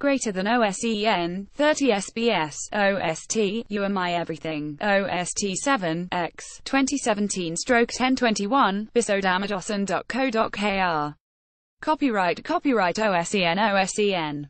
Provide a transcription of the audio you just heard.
greater than OSEN, 30 SBS, OST, You Are My Everything, OST 7, X, 2017 stroke 1021, bisodamadosson.co.kr. Copyright Copyright OSEN OSEN